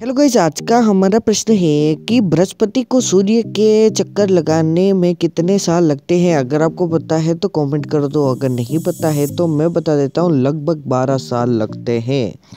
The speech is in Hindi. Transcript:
हेलो गाइस आज का हमारा प्रश्न है कि बृहस्पति को सूर्य के चक्कर लगाने में कितने साल लगते हैं अगर आपको पता है तो कमेंट कर दो अगर नहीं पता है तो मैं बता देता हूँ लगभग 12 साल लगते हैं